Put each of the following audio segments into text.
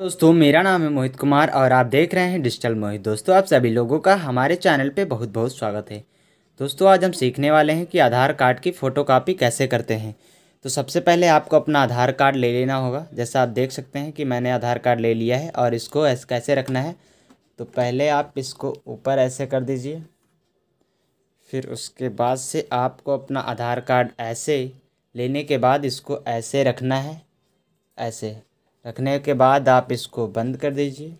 दोस्तों मेरा नाम है मोहित कुमार और आप देख रहे हैं डिजिटल मोहित दोस्तों आप सभी लोगों का हमारे चैनल पे बहुत बहुत स्वागत है दोस्तों आज हम सीखने वाले हैं कि आधार कार्ड की फ़ोटो कापी कैसे करते हैं तो सबसे पहले आपको अपना आधार कार्ड ले लेना होगा जैसा आप देख सकते हैं कि मैंने आधार कार्ड ले लिया है और इसको ऐसे कैसे रखना है तो पहले आप इसको ऊपर ऐसे कर दीजिए फिर उसके बाद से आपको अपना आधार कार्ड ऐसे लेने के बाद इसको ऐसे रखना है ऐसे रखने के बाद आप इसको बंद कर दीजिए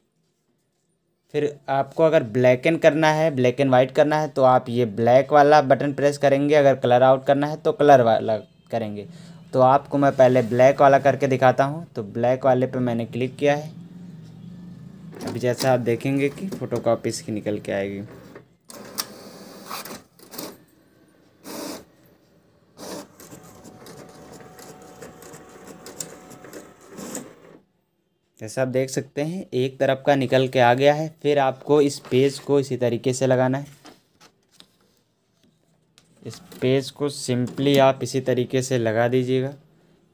फिर आपको अगर ब्लैक एंड करना है ब्लैक एंड वाइट करना है तो आप ये ब्लैक वाला बटन प्रेस करेंगे अगर कलर आउट करना है तो कलर वाला करेंगे तो आपको मैं पहले ब्लैक वाला करके दिखाता हूँ तो ब्लैक वाले पे मैंने क्लिक किया है अभी जैसा आप देखेंगे कि फ़ोटो कापी इसकी निकल के आएगी जैसे आप देख सकते हैं एक तरफ का निकल के आ गया है फिर आपको इस पेज को इसी तरीके से लगाना है इस पेज को सिंपली आप इसी तरीके से लगा दीजिएगा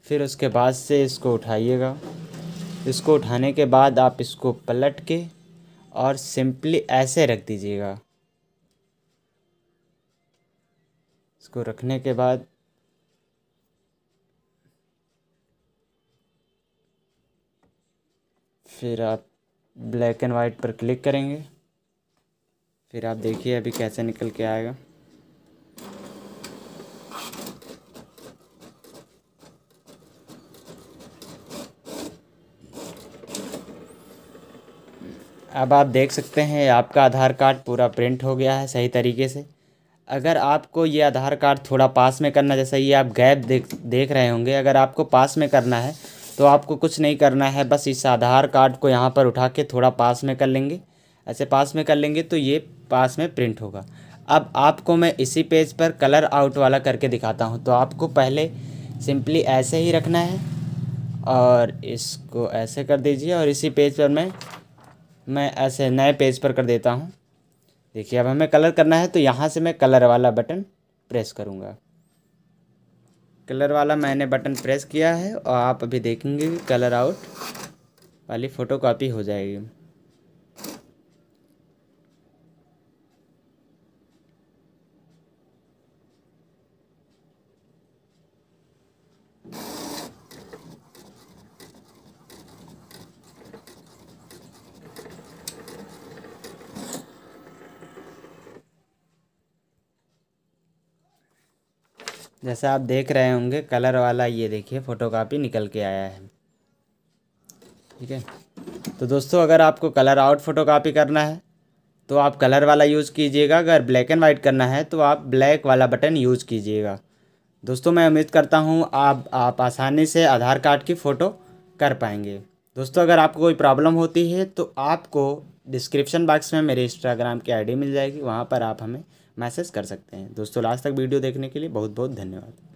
फिर उसके बाद से इसको उठाइएगा इसको उठाने के बाद आप इसको पलट के और सिंपली ऐसे रख दीजिएगा इसको रखने के बाद फिर आप ब्लैक एंड वाइट पर क्लिक करेंगे फिर आप देखिए अभी कैसे निकल के आएगा अब आप देख सकते हैं आपका आधार कार्ड पूरा प्रिंट हो गया है सही तरीके से अगर आपको ये आधार कार्ड थोड़ा पास में करना जैसा ये आप गैप देख देख रहे होंगे अगर आपको पास में करना है तो आपको कुछ नहीं करना है बस इस आधार कार्ड को यहाँ पर उठा के थोड़ा पास में कर लेंगे ऐसे पास में कर लेंगे तो ये पास में प्रिंट होगा अब आपको मैं इसी पेज पर कलर आउट वाला करके दिखाता हूँ तो आपको पहले सिंपली ऐसे ही रखना है और इसको ऐसे कर दीजिए और इसी पेज पर मैं मैं ऐसे नए पेज पर कर देता हूँ देखिए अब हमें कलर करना है तो यहाँ से मैं कलर वाला बटन प्रेस करूँगा कलर वाला मैंने बटन प्रेस किया है और आप अभी देखेंगे कि कलर आउट वाली फ़ोटो कॉपी हो जाएगी जैसा आप देख रहे होंगे कलर वाला ये देखिए फ़ोटोकॉपी निकल के आया है ठीक है तो दोस्तों अगर आपको कलर आउट फ़ोटोकॉपी करना है तो आप कलर वाला यूज़ कीजिएगा अगर ब्लैक एंड वाइट करना है तो आप ब्लैक वाला बटन यूज़ कीजिएगा दोस्तों मैं उम्मीद करता हूँ आप आप आसानी से आधार कार्ड की फ़ोटो कर पाएंगे दोस्तों अगर आपको कोई प्रॉब्लम होती है तो आपको डिस्क्रिप्शन बॉक्स में मेरे इंस्टाग्राम की आईडी मिल जाएगी वहाँ पर आप हमें मैसेज कर सकते हैं दोस्तों लास्ट तक वीडियो देखने के लिए बहुत बहुत धन्यवाद